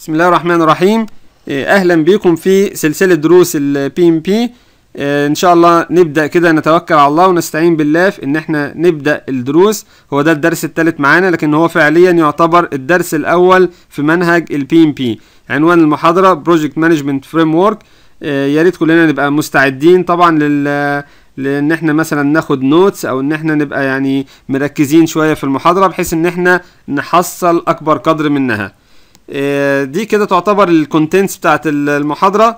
بسم الله الرحمن الرحيم إيه، اهلا بكم في سلسله دروس البي ام بي ان شاء الله نبدا كده نتوكل على الله ونستعين بالله في ان احنا نبدا الدروس هو ده الدرس الثالث معانا لكن هو فعليا يعتبر الدرس الاول في منهج البي ام بي عنوان المحاضره بروجكت مانجمنت فريم ورك يا ريت كلنا نبقى مستعدين طبعا لل لان احنا مثلا ناخد نوتس او ان احنا نبقى يعني مركزين شويه في المحاضره بحيث ان احنا نحصل اكبر قدر منها آه، دي كده تعتبر الكونتنتس بتاعت المحاضرة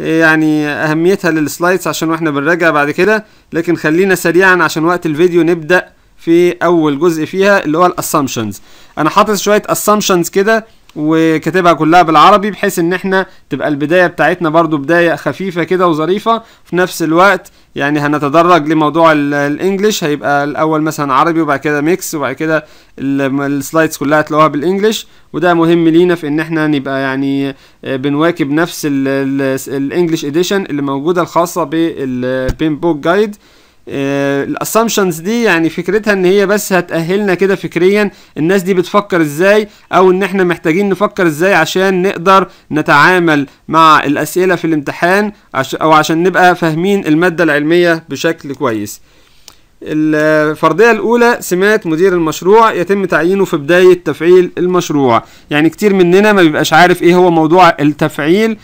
آه، يعني أهميتها للسلايدز عشان واحنا بنراجع بعد كده لكن خلينا سريعا عشان وقت الفيديو نبدأ في أول جزء فيها اللي هو الأسامبشنز أنا حاطط شوية أسامبشنز كده وكاتبها كلها بالعربي بحيث ان احنا تبقى البدايه بتاعتنا برضو بدايه خفيفه كده وظريفه في نفس الوقت يعني هنتدرج لموضوع الانجليش هيبقى الاول مثلا عربي وبعد كده ميكس وبعد كده السلايدز كلها هتلاقوها بالانجليش وده مهم لينا في ان احنا نبقى يعني آه، بنواكب نفس الانجليش اديشن اللي موجوده الخاصه بالبين بوك جايد آه، الاسامشنز دي يعني فكرتها ان هي بس هتأهلنا كده فكريا الناس دي بتفكر ازاي او ان احنا محتاجين نفكر ازاي عشان نقدر نتعامل مع الاسئلة في الامتحان او عشان نبقى فاهمين المادة العلمية بشكل كويس الفرضية الأولى سمات مدير المشروع يتم تعيينه في بداية تفعيل المشروع يعني كتير مننا ما بيبقاش عارف إيه هو موضوع التفعيل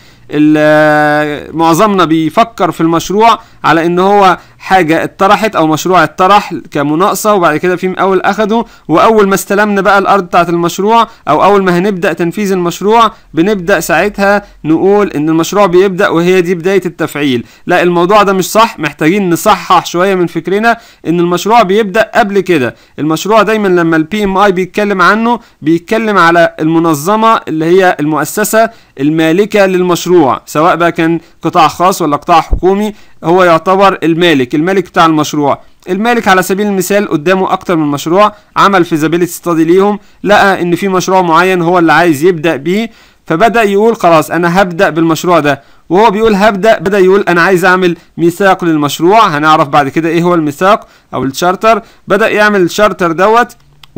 معظمنا بيفكر في المشروع على إن هو حاجة اتطرحت أو مشروع اتطرح كمناقصة وبعد كده في أول أخده وأول ما استلمنا بقى الأرض بتاعت المشروع أو أول ما هنبدأ تنفيذ المشروع بنبدأ ساعتها نقول إن المشروع بيبدأ وهي دي بداية التفعيل لا الموضوع ده مش صح محتاجين نصحح شوية من فكرنا إن المشروع بيبدأ قبل كده المشروع دايما لما البي ام اي بيتكلم عنه بيتكلم على المنظمة اللي هي المؤسسة المالكة للمشروع سواء بقى كان قطاع خاص ولا قطاع حكومي هو يعتبر المالك المالك بتاع المشروع المالك على سبيل المثال قدامه اكتر من مشروع عمل فيزابيليتي ستادي ليهم لقى ان في مشروع معين هو اللي عايز يبدا بيه فبدا يقول خلاص انا هبدا بالمشروع ده وهو بيقول هبدا بدا يقول انا عايز اعمل ميثاق للمشروع هنعرف بعد كده ايه هو الميثاق او الشارتر بدا يعمل الشارتر دوت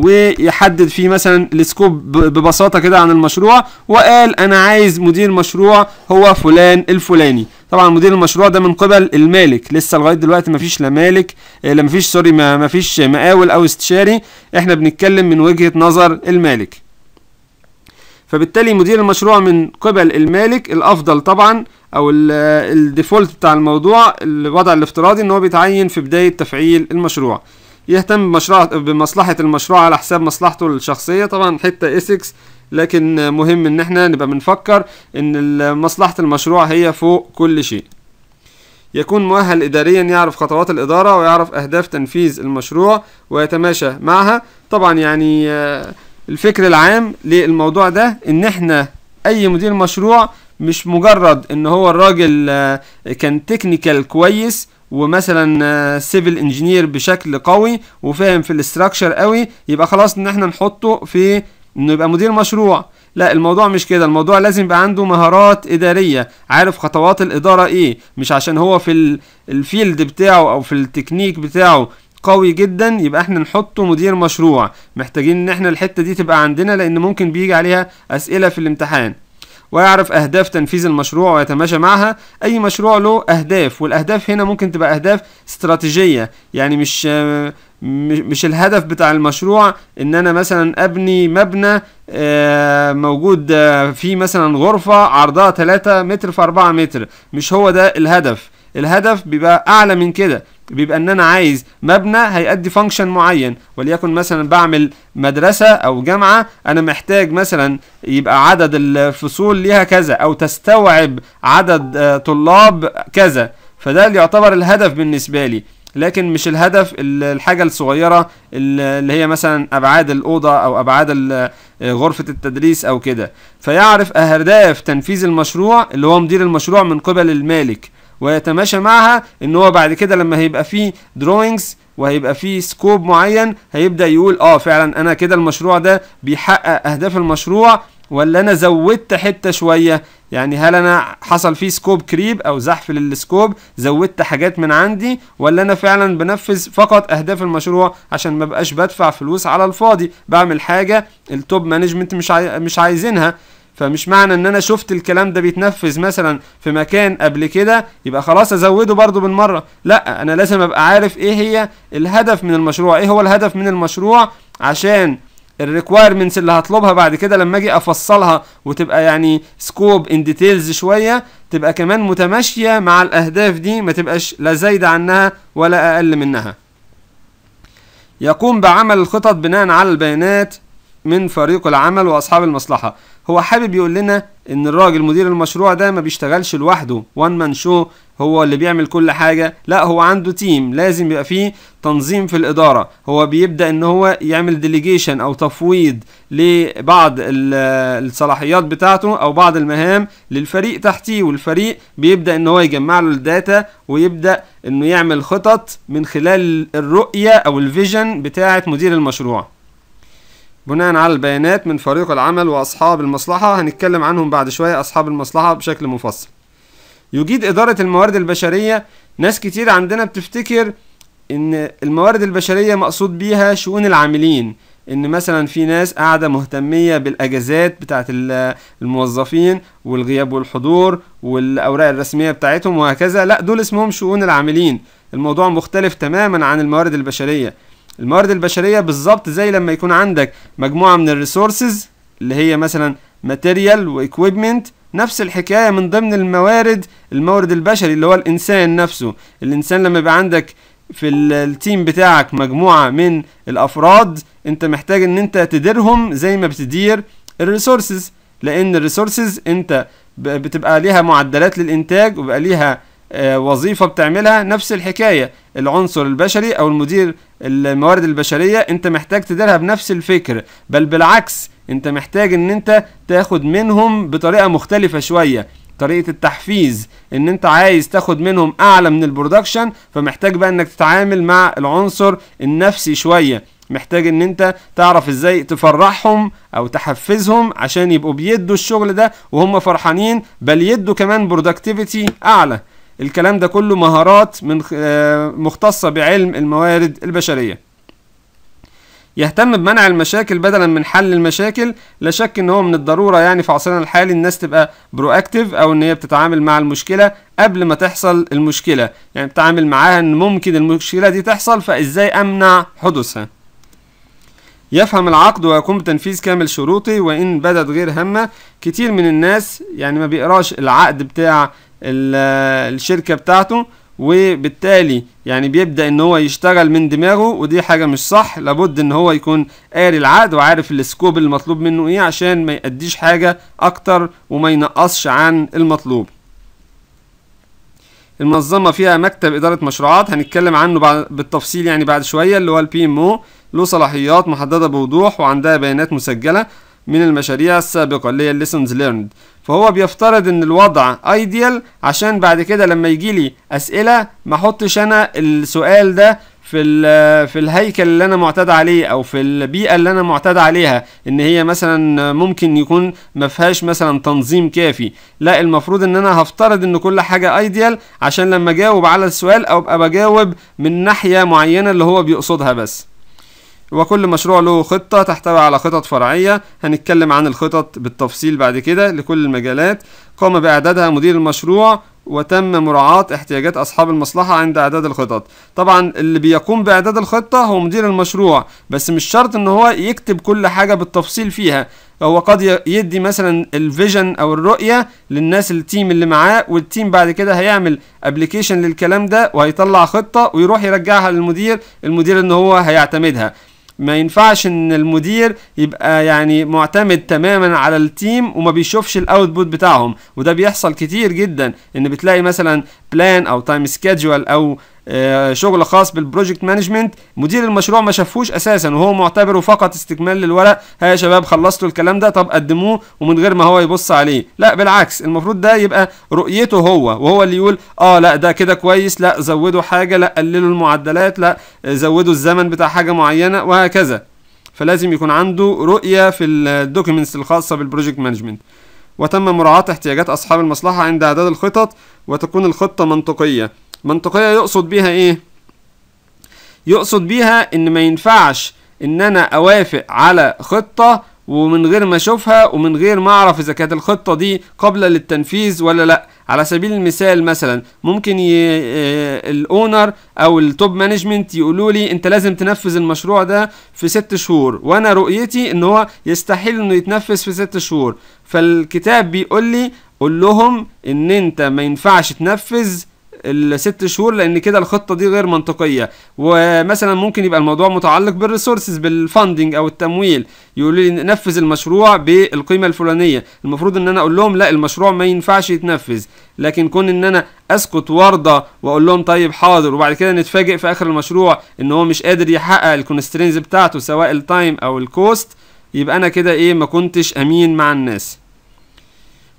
ويحدد فيه مثلا السكوب ببساطه كده عن المشروع وقال انا عايز مدير مشروع هو فلان الفلاني طبعا مدير المشروع ده من قبل المالك لسه لغايه دلوقتي مفيش لا مالك آه، لا مفيش سوري مفيش مقاول او استشاري احنا بنتكلم من وجهه نظر المالك فبالتالي مدير المشروع من قبل المالك الافضل طبعا او الديفولت بتاع الموضوع الوضع الافتراضي ان هو بيتعين في بدايه تفعيل المشروع يهتم بمشروع بمصلحة المشروع على حساب مصلحته الشخصية طبعا حتة اسكس لكن مهم ان احنا نبقى بنفكر ان مصلحة المشروع هي فوق كل شيء يكون مؤهل إداريا يعرف خطوات الإدارة ويعرف أهداف تنفيذ المشروع ويتماشى معها طبعا يعني آه، الفكر العام للموضوع ده إن إحنا أي مدير مشروع مش مجرد إن هو الراجل آه، كان تكنيكال كويس ومثلا سيفل آه، انجينير بشكل قوي وفاهم في الاستراكشر قوي يبقى خلاص ان احنا نحطه في انه يبقى مدير مشروع لا الموضوع مش كده الموضوع لازم يبقى عنده مهارات اداريه عارف خطوات الاداره ايه مش عشان هو في الفيلد بتاعه او في التكنيك بتاعه قوي جدا يبقى احنا نحطه مدير مشروع محتاجين ان احنا الحته دي تبقى عندنا لان ممكن بيجي عليها اسئله في الامتحان ويعرف أهداف تنفيذ المشروع ويتماشى معها أي مشروع له أهداف والأهداف هنا ممكن تبقى أهداف استراتيجية يعني مش مش الهدف بتاع المشروع ان انا مثلا ابني مبنى آه، موجود فيه مثلا غرفة عرضها 3 متر في 4 متر مش هو ده الهدف الهدف بيبقى اعلى من كده بيبقى ان انا عايز مبنى هيأدي فانكشن معين وليكن مثلا بعمل مدرسة او جامعة انا محتاج مثلا يبقى عدد الفصول ليها كذا او تستوعب عدد آه، طلاب كذا فده اللي يعتبر الهدف بالنسبة لي لكن مش الهدف الحاجة الصغيرة اللي هي مثلا أبعاد الأوضة أو أبعاد آه، غرفة التدريس أو كده فيعرف أهداف تنفيذ المشروع اللي هو مدير المشروع من قبل المالك ويتماشى معها ان هو بعد كده لما هيبقى فيه دروينجز وهيبقى فيه سكوب معين هيبدا يقول اه فعلا انا كده المشروع ده بيحقق اهداف المشروع ولا انا زودت حته شويه يعني هل انا حصل فيه سكوب كريب او زحف للسكوب زودت حاجات من عندي ولا انا فعلا بنفذ فقط اهداف المشروع عشان ما بقاش بدفع فلوس على الفاضي بعمل حاجه التوب مانجمنت مش عاي... مش عايزينها فمش معنى ان انا شفت الكلام ده بيتنفذ مثلا في مكان قبل كده يبقى خلاص ازوده برضو بالمره لا انا لازم ابقى عارف ايه هي الهدف من المشروع ايه هو الهدف من المشروع عشان الريكوايرمنتس اللي هطلبها بعد كده لما اجي افصلها وتبقى يعني سكوب ان ديتيلز شويه تبقى كمان متماشيه مع الاهداف دي ما تبقاش لا زايده عنها ولا اقل منها يقوم بعمل الخطط بناء على البيانات من فريق العمل واصحاب المصلحه هو حابب يقول لنا ان الراجل مدير المشروع ده ما بيشتغلش لوحده وان مان شو هو اللي بيعمل كل حاجه لا هو عنده تيم لازم يبقى فيه تنظيم في الاداره هو بيبدا ان هو يعمل ديليجيشن او تفويض لبعض الصلاحيات بتاعته او بعض المهام للفريق تحتيه والفريق بيبدا ان هو يجمع له الداتا ويبدا انه يعمل خطط من خلال الرؤيه او الفيجن بتاعه مدير المشروع بناء على البيانات من فريق العمل وأصحاب المصلحة هنتكلم عنهم بعد شوية أصحاب المصلحة بشكل مفصل يجيد إدارة الموارد البشرية ناس كتير عندنا بتفتكر إن الموارد البشرية مقصود بيها شؤون العاملين ان مثلا في ناس قاعده مهتميه بالاجازات بتاعه الموظفين والغياب والحضور والاوراق الرسميه بتاعتهم وهكذا لا دول اسمهم شؤون العاملين الموضوع مختلف تماما عن الموارد البشريه الموارد البشريه بالظبط زي لما يكون عندك مجموعه من الريسورسز اللي هي مثلا ماتيريال واكويبمنت نفس الحكايه من ضمن الموارد المورد البشري اللي هو الانسان نفسه الانسان لما يبقى عندك في التيم بتاعك مجموعه من الافراد انت محتاج ان انت تديرهم زي ما بتدير الريسورسز لان الريسورسز انت بتبقى ليها معدلات للانتاج وبقى ليها آه، وظيفة بتعملها نفس الحكاية العنصر البشري أو المدير الموارد البشرية أنت محتاج تديرها بنفس الفكر بل بالعكس أنت محتاج أن أنت تاخد منهم بطريقة مختلفة شوية طريقة التحفيز ان انت عايز تاخد منهم اعلى من البرودكشن فمحتاج بقى انك تتعامل مع العنصر النفسي شوية محتاج ان انت تعرف ازاي تفرحهم او تحفزهم عشان يبقوا بيدوا الشغل ده وهم فرحانين بل يدوا كمان برودكتيفيتي اعلى الكلام ده كله مهارات من آه، مختصة بعلم الموارد البشرية يهتم بمنع المشاكل بدلا من حل المشاكل لا شك ان هو من الضروره يعني في عصرنا الحالي الناس تبقى برواكتيف او ان هي بتتعامل مع المشكله قبل ما تحصل المشكله يعني بتتعامل معاها ان ممكن المشكله دي تحصل فازاي امنع حدوثها يفهم العقد ويقوم بتنفيذ كامل شروطه وان بدت غير هامه كتير من الناس يعني ما بيقراش العقد بتاع الشركة بتاعته وبالتالي يعني بيبدأ ان هو يشتغل من دماغه ودي حاجة مش صح لابد ان هو يكون قاري العقد وعارف السكوب المطلوب منه ايه عشان ما يأديش حاجة اكتر وما ينقصش عن المطلوب المنظمة فيها مكتب إدارة مشروعات هنتكلم عنه بعد بالتفصيل يعني بعد شوية اللي هو البي ام او له صلاحيات محددة بوضوح وعندها بيانات مسجلة من المشاريع السابقة اللي هي الليسونز ليرند فهو بيفترض ان الوضع ايديال عشان بعد كده لما يجي لي اسئله ما احطش انا السؤال ده في في الهيكل اللي انا معتاد عليه او في البيئه اللي انا معتاد عليها ان هي مثلا ممكن يكون ما فيهاش مثلا تنظيم كافي لا المفروض ان انا هفترض ان كل حاجه ايديال عشان لما اجاوب على السؤال او ابقى بجاوب من ناحيه معينه اللي هو بيقصدها بس وكل مشروع له خطة تحتوي على خطط فرعية هنتكلم عن الخطط بالتفصيل بعد كده لكل المجالات قام بإعدادها مدير المشروع وتم مراعاة احتياجات أصحاب المصلحة عند إعداد الخطط طبعا اللي بيقوم بإعداد الخطة هو مدير المشروع بس مش شرط إن هو يكتب كل حاجة بالتفصيل فيها هو قد يدي مثلا الفيجن او الرؤيه للناس التيم اللي معاه والتيم بعد كده هيعمل ابلكيشن للكلام ده وهيطلع خطه ويروح يرجعها للمدير المدير ان هو هيعتمدها ما ينفعش ان المدير يبقى يعني معتمد تماما على التيم وما بيشوفش الاوتبوت بتاعهم وده بيحصل كتير جدا ان بتلاقي مثلا بلان او تايم سكيدجول او آه، شغل خاص بالبروجكت مانجمنت مدير المشروع ما شافوش اساسا وهو معتبره فقط استكمال للورق ها يا شباب خلصتوا الكلام ده طب قدموه ومن غير ما هو يبص عليه لا بالعكس المفروض ده يبقى رؤيته هو وهو اللي يقول اه لا ده كده كويس لا زودوا حاجه لا قللوا المعدلات لا زودوا الزمن بتاع حاجه معينه وهكذا فلازم يكون عنده رؤيه في الدوكيومنتس الخاصه بالبروجكت مانجمنت وتم مراعاه احتياجات اصحاب المصلحه عند اعداد الخطط وتكون الخطه منطقيه منطقية يقصد بيها ايه يقصد بيها ان ما ينفعش ان انا اوافق على خطة ومن غير ما اشوفها ومن غير ما اعرف اذا كانت الخطه دي قابله للتنفيذ ولا لا على سبيل المثال مثلا ممكن ي... آه، الاونر او التوب مانجمنت يقولوا لي انت لازم تنفذ المشروع ده في ست شهور وانا رؤيتي ان هو يستحيل انه يتنفذ في ست شهور فالكتاب بيقول لي قول لهم ان انت ما ينفعش تنفذ الست شهور لان كده الخطه دي غير منطقيه ومثلا ممكن يبقى الموضوع متعلق بالريسورسز بالفاندنج او التمويل يقول لي نفذ المشروع بالقيمه الفلانيه المفروض ان انا اقول لهم لا المشروع ما ينفعش يتنفذ لكن كون ان انا اسكت وارضى واقول لهم طيب حاضر وبعد كده نتفاجئ في اخر المشروع ان هو مش قادر يحقق الكونسترينز بتاعته سواء التايم او الكوست يبقى انا كده ايه ما كنتش امين مع الناس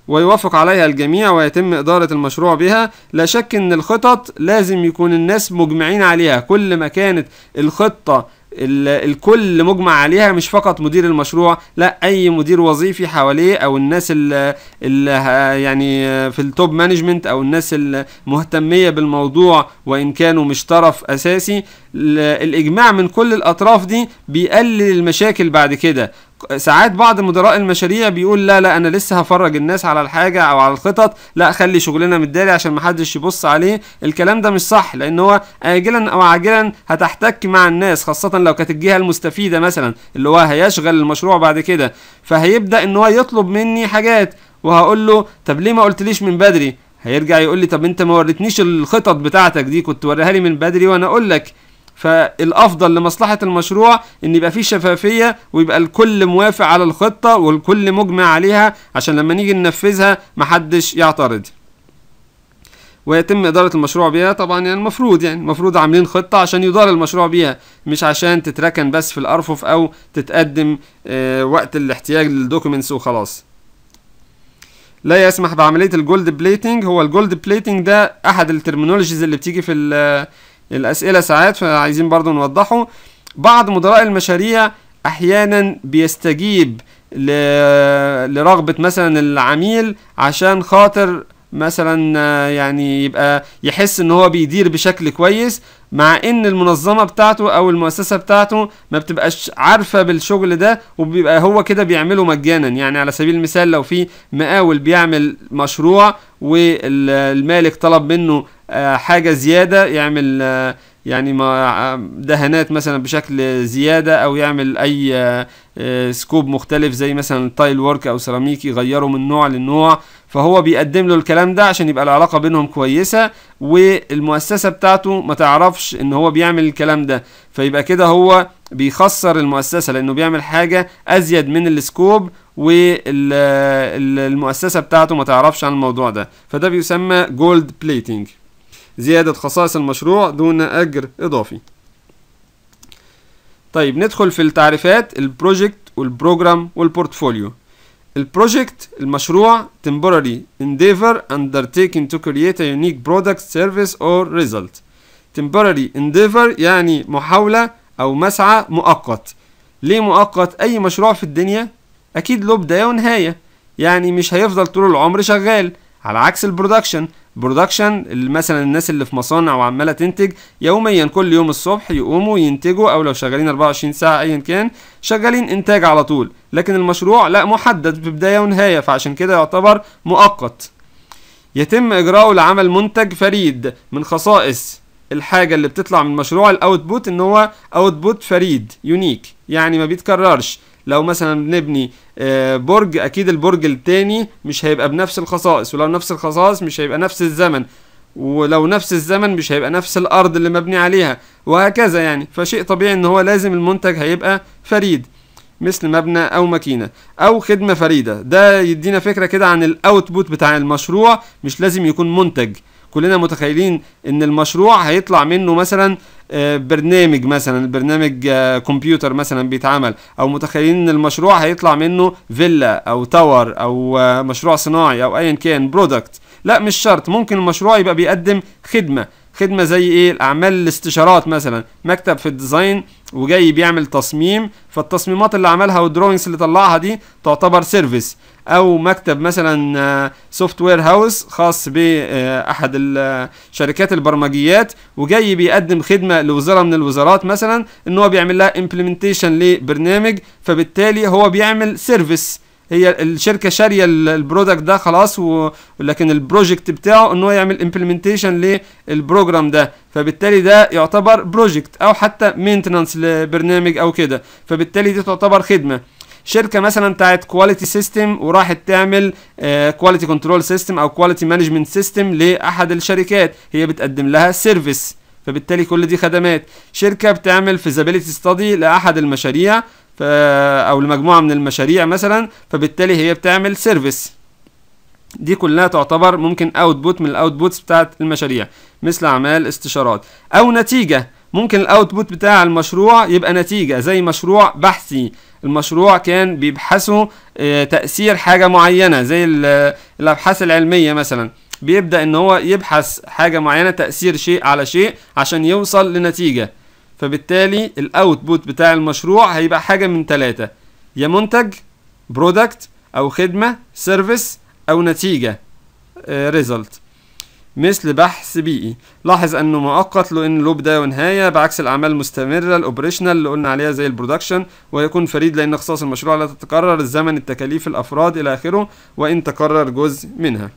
ويوافق عليها الجميع ويتم إدارة المشروع بها لا شك أن الخطط لازم يكون الناس مجمعين عليها كل ما كانت الخطة الكل مجمع عليها مش فقط مدير المشروع لا اي مدير وظيفي حواليه او الناس اللي, يعني في التوب مانجمنت او الناس المهتميه بالموضوع وان كانوا مش طرف اساسي الاجماع من كل الاطراف دي بيقلل المشاكل بعد كده ساعات بعض مدراء المشاريع بيقول لا لا انا لسه هفرج الناس على الحاجه او على الخطط لا خلي شغلنا متداري عشان محدش يبص عليه الكلام ده مش صح لان هو اجلا او عاجلا هتحتك مع الناس خاصه لو كانت الجهه المستفيده مثلا اللي هو هيشغل المشروع بعد كده فهيبدا ان هو يطلب مني حاجات وهقول له طب ليه ما قلتليش من بدري هيرجع يقول لي طب انت ما وريتنيش الخطط بتاعتك دي كنت وريها لي من بدري وانا اقول لك فالافضل لمصلحه المشروع ان يبقى فيه شفافيه ويبقى الكل موافق على الخطه والكل مجمع عليها عشان لما نيجي ننفذها محدش يعترض ويتم إدارة المشروع بيها طبعا يعني المفروض يعني المفروض عاملين خطة عشان يدار المشروع بيها مش عشان تتركن بس في الأرفف أو تتقدم آه وقت الاحتياج للدوكيومنتس وخلاص لا يسمح بعملية الجولد بليتنج هو الجولد بليتنج ده أحد الترمينولوجيز اللي بتيجي في الأسئلة ساعات فعايزين برضو نوضحه بعض مدراء المشاريع أحيانا بيستجيب لرغبة مثلا العميل عشان خاطر مثلا يعني يبقى يحس ان هو بيدير بشكل كويس مع ان المنظمه بتاعته او المؤسسه بتاعته ما بتبقاش عارفه بالشغل ده وبيبقى هو كده بيعمله مجانا يعني على سبيل المثال لو في مقاول بيعمل مشروع والمالك طلب منه آه، حاجه زياده يعمل آه، يعني ما آه، دهانات مثلا بشكل زياده او يعمل اي سكوب مختلف زي مثلا تايل وورك او سيراميك يغيره من نوع لنوع فهو بيقدم له الكلام ده عشان يبقى العلاقه بينهم كويسه والمؤسسه بتاعته ما تعرفش ان هو بيعمل الكلام ده فيبقى كده هو بيخسر المؤسسه لانه بيعمل حاجه ازيد من السكوب والمؤسسه بتاعته ما تعرفش عن الموضوع ده فده بيسمى جولد بليتنج زيادة خصائص المشروع دون أجر إضافي طيب ندخل في التعريفات البروجكت والبروجرام والبورتفوليو البروجكت المشروع temporary endeavor undertaking to create a unique product service or result temporary endeavor يعني محاولة أو مسعى مؤقت ليه مؤقت أي مشروع في الدنيا أكيد له بداية ونهاية يعني مش هيفضل طول العمر شغال على عكس البرودكشن برودكشن مثلا الناس اللي في مصانع وعماله تنتج يوميا كل يوم الصبح يقوموا ينتجوا او لو شغالين 24 ساعه ايا كان شغالين انتاج على طول لكن المشروع لا محدد ببدايه ونهايه فعشان كده يعتبر مؤقت يتم اجراؤه لعمل منتج فريد من خصائص الحاجة اللي بتطلع من مشروع الاوتبوت ان هو اوتبوت فريد يونيك يعني ما بيتكررش لو مثلا بنبني آه، برج اكيد البرج الثاني مش هيبقى بنفس الخصائص ولو نفس الخصائص مش هيبقى نفس الزمن ولو نفس الزمن مش هيبقى نفس الارض اللي مبني عليها وهكذا يعني فشيء طبيعي ان هو لازم المنتج هيبقى فريد مثل مبنى او ماكينه او خدمه فريده ده يدينا فكره كده عن الاوتبوت بتاع المشروع مش لازم يكون منتج كلنا متخيلين ان المشروع هيطلع منه مثلا برنامج مثلا برنامج آه، كمبيوتر مثلا بيتعمل او متخيلين ان المشروع هيطلع منه فيلا او تاور او آه، مشروع صناعي او ايا كان برودكت لا مش شرط ممكن المشروع يبقى بيقدم خدمه خدمه زي ايه الاعمال الاستشارات مثلا مكتب في الديزاين وجاي بيعمل تصميم فالتصميمات اللي عملها والدروينجز اللي طلعها دي تعتبر سيرفيس او مكتب مثلا سوفت وير هاوس خاص باحد شركات البرمجيات وجاي بيقدم خدمه لوزاره من الوزارات مثلا ان هو بيعمل لها امبلمنتيشن لبرنامج فبالتالي هو بيعمل سيرفيس هي الشركه شاريه البرودكت ده خلاص ولكن البروجكت بتاعه ان هو يعمل امبلمنتيشن للبروجرام ده فبالتالي ده يعتبر بروجكت او حتى مينتنانس لبرنامج او كده فبالتالي دي تعتبر خدمه شركه مثلا بتاعت كواليتي سيستم وراحت تعمل كواليتي كنترول سيستم او كواليتي مانجمنت سيستم لاحد الشركات هي بتقدم لها سيرفيس فبالتالي كل دي خدمات شركه بتعمل فيزابيلتي ستادي لاحد المشاريع ف... او لمجموعه من المشاريع مثلا فبالتالي هي بتعمل سيرفيس دي كلها تعتبر ممكن اوتبوت من الاوتبوتس بتاعت المشاريع مثل اعمال استشارات او نتيجه ممكن الاوتبوت بتاع المشروع يبقى نتيجه زي مشروع بحثي المشروع كان بيبحثوا آه، تاثير حاجه معينه زي الابحاث العلميه مثلا بيبدا ان هو يبحث حاجه معينه تاثير شيء على شيء عشان يوصل لنتيجه فبالتالي الاوتبوت بتاع المشروع هيبقى حاجه من ثلاثه يا منتج برودكت او خدمه سيرفيس او نتيجه ريزلت آه، مثل بحث بيئي لاحظ انه مؤقت لو ان له بدايه ونهايه بعكس الاعمال المستمره الاوبريشنال اللي قلنا عليها زي البرودكشن ويكون فريد لان اختصاص المشروع لا تتكرر الزمن التكاليف الافراد الى اخره وان تكرر جزء منها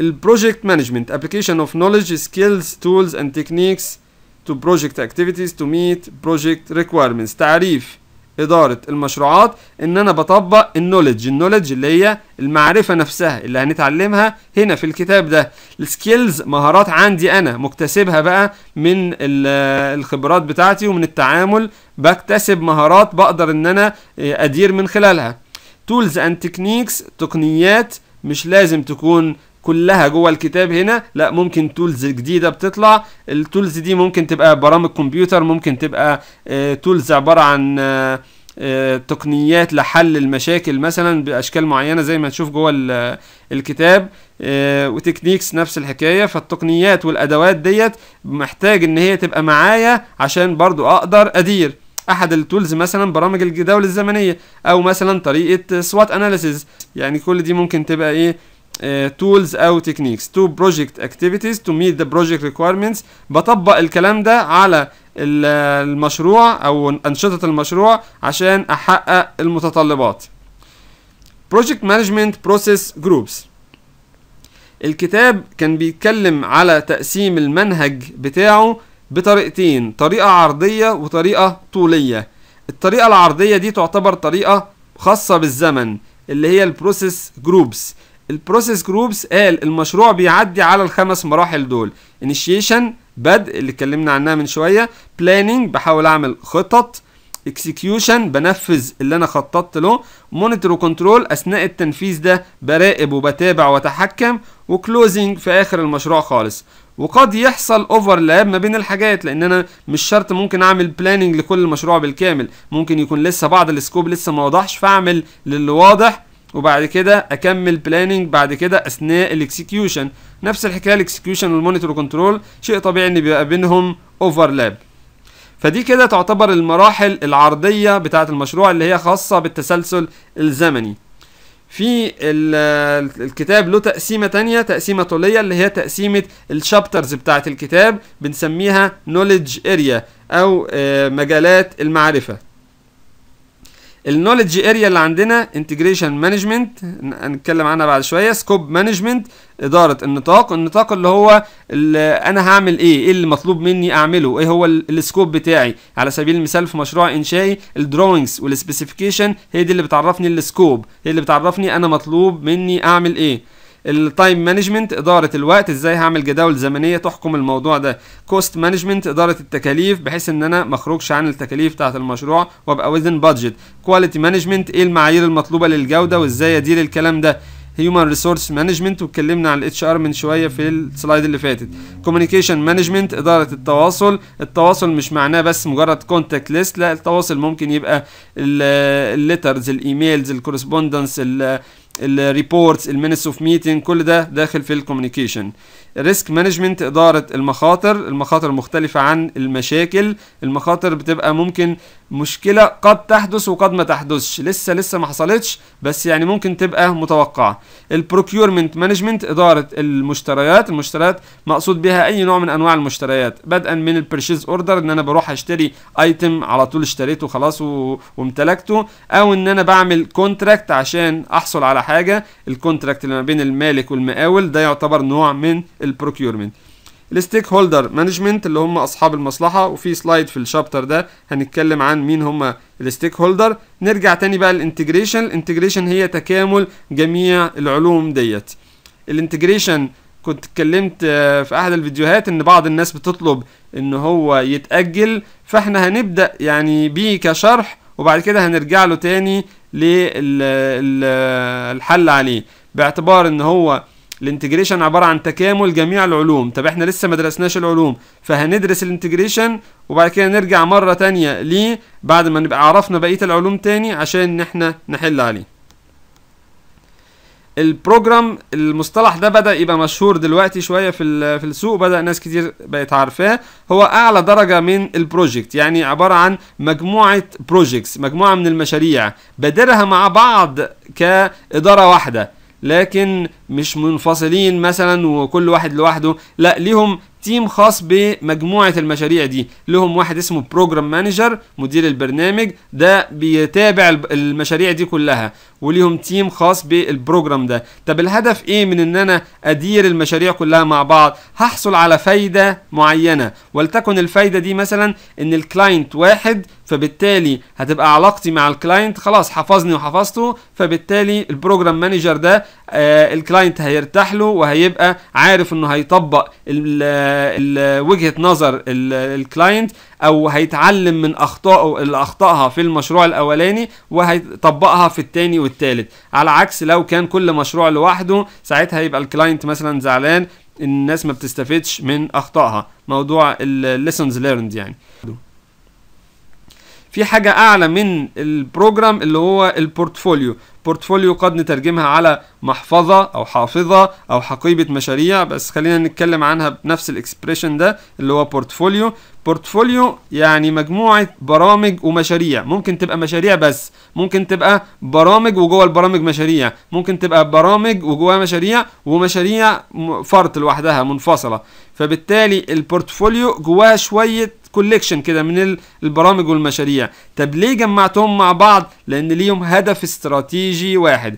البروجكت مانجمنت ابلكيشن اوف نوليدج سكيلز تولز اند تكنيكس تو بروجكت اكتيفيتيز تو ميت بروجكت ريكويرمنتس تعريف اداره المشروعات ان انا بطبق النولج النولج اللي هي المعرفه نفسها اللي هنتعلمها هنا في الكتاب ده السكيلز مهارات عندي انا مكتسبها بقى من الخبرات بتاعتي ومن التعامل بكتسب مهارات بقدر ان انا ادير من خلالها تولز اند تكنيكس تقنيات مش لازم تكون كلها جوه الكتاب هنا لا ممكن تولز جديده بتطلع التولز دي ممكن تبقى برامج كمبيوتر ممكن تبقى تولز آه، عباره عن آه، آه، تقنيات لحل المشاكل مثلا باشكال معينه زي ما نشوف جوه الكتاب وتكنيكس نفس الحكايه فالتقنيات والادوات ديت محتاج ان هي تبقى معايا عشان برضو اقدر ادير احد التولز مثلا برامج الجداول الزمنيه او مثلا طريقه سوات اناليسيز يعني كل دي ممكن تبقى ايه تولز uh, او تكنيكس تو بروجكت اكتيفيتيز تو ميت ذا بروجكت ريكويرمنتس بطبق الكلام ده على المشروع او انشطه المشروع عشان احقق المتطلبات بروجكت مانجمنت بروسيس جروبس الكتاب كان بيتكلم على تقسيم المنهج بتاعه بطريقتين طريقة عرضية وطريقة طولية الطريقة العرضية دي تعتبر طريقة خاصة بالزمن اللي هي البروسيس جروبس البروسيس جروبس قال المشروع بيعدي على الخمس مراحل دول انيشيشن بدء اللي اتكلمنا عنها من شويه بلاننج بحاول اعمل خطط اكسكيوشن بنفذ اللي انا خططت له مونيتور وكنترول اثناء التنفيذ ده براقب وبتابع واتحكم وكلوزنج في اخر المشروع خالص وقد يحصل اوفرلاب ما بين الحاجات لان انا مش شرط ممكن اعمل بلاننج لكل المشروع بالكامل ممكن يكون لسه بعض السكوب لسه ما وضحش فاعمل للي واضح وبعد كده اكمل بلاننج بعد كده اثناء الاكسكيوشن نفس الحكايه الاكسكيوشن والمونيتور كنترول شيء طبيعي ان بيبقى بينهم اوفرلاب فدي كده تعتبر المراحل العرضيه بتاعه المشروع اللي هي خاصه بالتسلسل الزمني في الكتاب له تقسيمه تانية تقسيمه طوليه اللي هي تقسيمه الشابترز بتاعه الكتاب بنسميها نوليدج اريا او آه، مجالات المعرفه النولج اريا اللي عندنا انتجريشن مانجمنت هنتكلم عنها بعد شويه سكوب مانجمنت اداره النطاق النطاق اللي هو اللي انا هعمل ايه ايه اللي مطلوب مني اعمله ايه هو السكوب بتاعي على سبيل المثال في مشروع انشائي الدروينجز والسبيسيفيكيشن هي دي اللي بتعرفني السكوب هي اللي بتعرفني انا مطلوب مني اعمل ايه التايم مانجمنت اداره الوقت ازاي هعمل جداول زمنيه تحكم الموضوع ده كوست مانجمنت اداره التكاليف بحيث ان انا ما اخرجش عن التكاليف بتاعه المشروع وابقى وذن بادجت كواليتي مانجمنت ايه المعايير المطلوبه للجوده وازاي ادير الكلام ده هيومن ريسورس مانجمنت واتكلمنا عن الاتش ار من شويه في السلايد اللي فاتت كوميونيكيشن مانجمنت اداره التواصل التواصل مش معناه بس مجرد كونتاكت ليست لا التواصل ممكن يبقى الليترز الايميلز الكورسبوندنس الريبورتس المينس اوف ميتنج كل ده داخل في الكوميونيكيشن ريسك مانجمنت إدارة المخاطر المخاطر مختلفة عن المشاكل المخاطر بتبقى ممكن مشكلة قد تحدث وقد ما تحدثش لسه لسه ما حصلتش بس يعني ممكن تبقى متوقعة البروكيورمنت مانجمنت إدارة المشتريات المشتريات مقصود بها أي نوع من أنواع المشتريات بدءا من البرشيز أوردر إن أنا بروح أشتري أيتم على طول اشتريته خلاص و... وامتلكته أو إن أنا بعمل كونتراكت عشان أحصل على حاجة الكونتراكت اللي ما بين المالك والمقاول ده يعتبر نوع من البروكيورمنت الستيك هولدر مانجمنت اللي هم اصحاب المصلحه وفي سلايد في الشابتر ده هنتكلم عن مين هم الستيك هولدر نرجع تاني بقى الانتجريشن الانتجريشن هي تكامل جميع العلوم ديت الانتجريشن كنت اتكلمت آه، في احد الفيديوهات ان بعض الناس بتطلب ان هو يتاجل فاحنا هنبدا يعني بيه كشرح وبعد كده هنرجع له تاني للحل عليه باعتبار ان هو الانتجريشن عباره عن تكامل جميع العلوم طب احنا لسه ما درسناش العلوم فهندرس الانتجريشن وبعد كده نرجع مره تانية ليه بعد ما نبقى عرفنا بقيه العلوم تاني عشان ان احنا نحل عليه البروجرام المصطلح ده بدا يبقى مشهور دلوقتي شويه في في السوق بدا ناس كتير بقت عارفاه هو اعلى درجه من البروجكت يعني عباره عن مجموعه بروجكتس مجموعه من المشاريع بادرها مع بعض كاداره واحده لكن مش منفصلين مثلا وكل واحد لوحده لا ليهم تيم خاص بمجموعه المشاريع دي لهم واحد اسمه بروجرام مانجر مدير البرنامج ده بيتابع المشاريع دي كلها وليهم تيم خاص بالبروجرام ده طب الهدف ايه من ان انا ادير المشاريع كلها مع بعض هحصل على فايده معينه ولتكن الفايده دي مثلا ان الكلاينت واحد فبالتالي هتبقى علاقتي مع الكلاينت خلاص حفظني وحفظته فبالتالي البروجرام مانجر ده آه الكلاينت هيرتاح له وهيبقى عارف انه هيطبق آه، وجهه نظر الكلاينت او هيتعلم من اخطائه اللي اخطاها في المشروع الاولاني وهيطبقها في التاني والتالت على عكس لو كان كل مشروع لوحده ساعتها يبقى الكلاينت مثلا زعلان الناس ما بتستفدش من اخطائها موضوع الليسنز ليرند يعني في حاجة أعلى من البروجرام اللي هو البورتفوليو بورتفوليو قد نترجمها على محفظة أو حافظة أو حقيبة مشاريع بس خلينا نتكلم عنها بنفس الاكسبريشن ده اللي هو بورتفوليو بورتفوليو يعني مجموعة برامج ومشاريع ممكن تبقى مشاريع بس ممكن تبقى برامج وجوه البرامج مشاريع ممكن تبقى برامج وجواها مشاريع ومشاريع فرط لوحدها منفصلة فبالتالي البورتفوليو جواها شوية كوليكشن كده من البرامج والمشاريع طب ليه جمعتهم مع بعض لان ليهم هدف استراتيجي استراتيجي واحد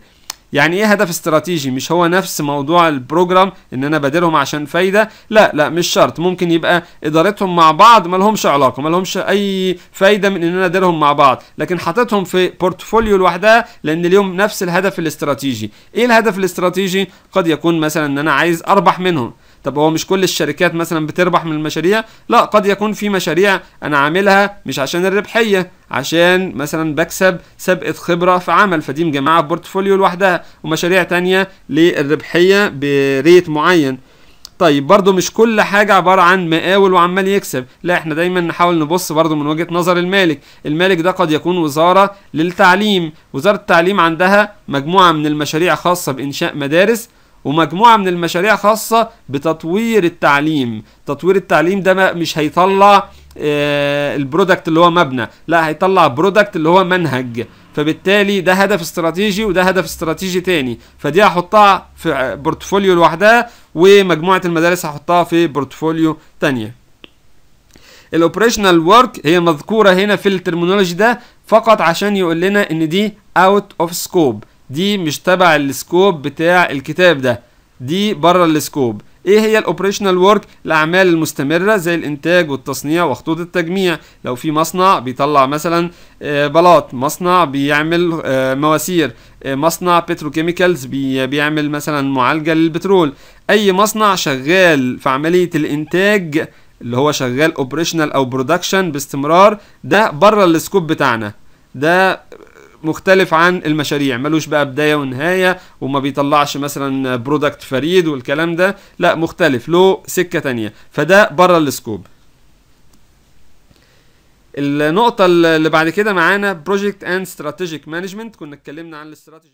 يعني ايه هدف استراتيجي مش هو نفس موضوع البروجرام ان انا بديلهم عشان فايده لا لا مش شرط ممكن يبقى ادارتهم مع بعض ما لهمش علاقه ما لهمش اي فايده من ان انا اديرهم مع بعض لكن حاططهم في بورتفوليو لوحدها لان اليوم نفس الهدف الاستراتيجي ايه الهدف الاستراتيجي قد يكون مثلا ان انا عايز اربح منهم طب هو مش كل الشركات مثلا بتربح من المشاريع لا قد يكون في مشاريع انا عاملها مش عشان الربحيه عشان مثلا بكسب سابقه خبره في عمل فدي مجمعه في بورتفوليو لوحدها ومشاريع تانية للربحيه بريت معين طيب برضو مش كل حاجة عبارة عن مقاول وعمال يكسب لا احنا دايما نحاول نبص برضو من وجهة نظر المالك المالك ده قد يكون وزارة للتعليم وزارة التعليم عندها مجموعة من المشاريع خاصة بإنشاء مدارس ومجموعة من المشاريع خاصة بتطوير التعليم تطوير التعليم ده مش هيطلع آه، البرودكت اللي هو مبنى لا هيطلع برودكت اللي هو منهج فبالتالي ده هدف استراتيجي وده هدف استراتيجي تاني فدي هحطها في بورتفوليو لوحدها ومجموعة المدارس هحطها في بورتفوليو تانية الاوبريشنال ورك هي مذكورة هنا في الترمينولوجي ده فقط عشان يقول لنا ان دي اوت اوف سكوب دي مش تبع السكوب بتاع الكتاب ده دي بره السكوب ايه هي الاوبريشنال ورك الاعمال المستمره زي الانتاج والتصنيع وخطوط التجميع لو في مصنع بيطلع مثلا آه، بلاط مصنع بيعمل آه، مواسير آه، مصنع بتروكيميكالز بيعمل مثلا معالجه للبترول اي مصنع شغال في عمليه الانتاج اللي هو شغال اوبريشنال او برودكشن باستمرار ده بره السكوب بتاعنا ده مختلف عن المشاريع ملوش بقى بداية ونهاية وما بيطلعش مثلا برودكت فريد والكلام ده لا مختلف له سكة تانية فده بره السكوب النقطة اللي بعد كده معانا بروجكت اند استراتيجيك مانجمنت كنا اتكلمنا عن الاستراتيجي